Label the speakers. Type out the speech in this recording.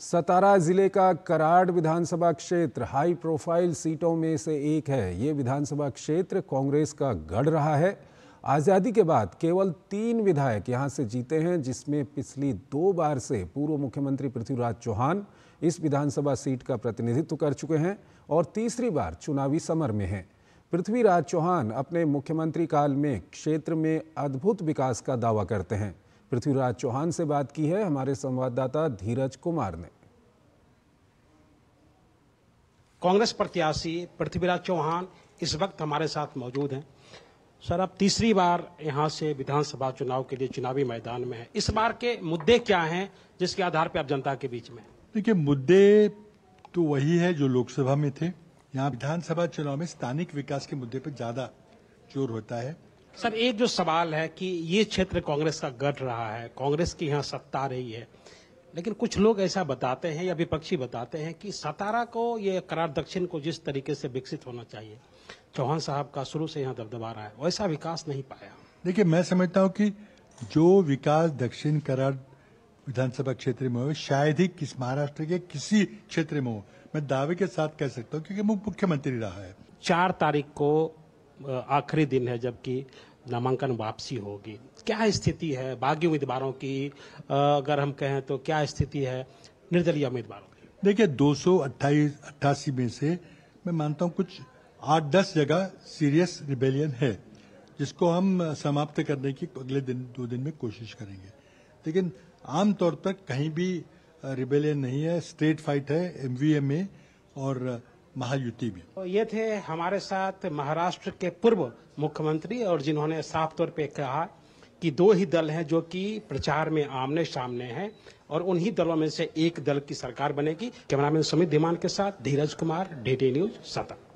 Speaker 1: सतारा ज़िले का कराड़ विधानसभा क्षेत्र हाई प्रोफाइल सीटों में से एक है ये विधानसभा क्षेत्र कांग्रेस का गढ़ रहा है आज़ादी के बाद केवल तीन विधायक यहाँ से जीते हैं जिसमें पिछली दो बार से पूर्व मुख्यमंत्री पृथ्वीराज चौहान इस विधानसभा सीट का प्रतिनिधित्व कर चुके हैं और तीसरी बार चुनावी समर में हैं पृथ्वीराज चौहान अपने मुख्यमंत्री काल में क्षेत्र में अद्भुत विकास का दावा करते हैं पृथ्वीराज चौहान से बात की है हमारे संवाददाता धीरज कुमार ने कांग्रेस
Speaker 2: प्रत्याशी पृथ्वीराज चौहान इस वक्त हमारे साथ मौजूद हैं सर आप तीसरी बार यहाँ से विधानसभा चुनाव के लिए चुनावी मैदान में है इस बार के मुद्दे क्या हैं जिसके आधार पर आप जनता के बीच में
Speaker 3: देखिए मुद्दे तो वही है जो लोकसभा में थे यहाँ विधानसभा चुनाव में स्थानिक विकास के मुद्दे पर ज्यादा जोर होता है
Speaker 2: सर एक जो सवाल है कि ये क्षेत्र कांग्रेस का गढ़ रहा है कांग्रेस की यहाँ सत्ता रही है लेकिन कुछ लोग ऐसा बताते हैं या विपक्षी बताते हैं कि सतारा को ये करार दक्षिण को जिस तरीके से विकसित होना चाहिए चौहान साहब का शुरू से यहाँ दबदबा रहा है वैसा विकास नहीं पाया
Speaker 3: देखिए मैं समझता हूँ कि जो विकास दक्षिण करार विधानसभा क्षेत्र में हो शायद ही किस महाराष्ट्र के किसी क्षेत्र में हो मैं दावे के साथ कह सकता हूँ क्योंकि मुख्यमंत्री रहा है चार तारीख को
Speaker 2: आखिरी दिन है जबकि नामांकन वापसी होगी क्या स्थिति है बागी उम्मीदवारों की अगर हम कहें तो क्या स्थिति है निर्दलीय उम्मीदवारों की
Speaker 3: देखिए दो सौ अट्ठासी में से मैं मानता हूँ कुछ आठ दस जगह सीरियस रिबेलियन है जिसको हम समाप्त करने की अगले दिन दो दिन में कोशिश करेंगे लेकिन आमतौर पर कहीं भी रिबेलियन नहीं है स्ट्रेट फाइट है एमवीएम में और महायुति में तो ये
Speaker 2: थे हमारे साथ महाराष्ट्र के पूर्व मुख्यमंत्री और जिन्होंने साफ तौर पे कहा कि दो ही दल हैं जो कि प्रचार में आमने सामने हैं और उन्हीं दलों में से एक दल की सरकार बनेगी कैमरामैन सुमित धीमान के साथ धीरज कुमार डी न्यूज सता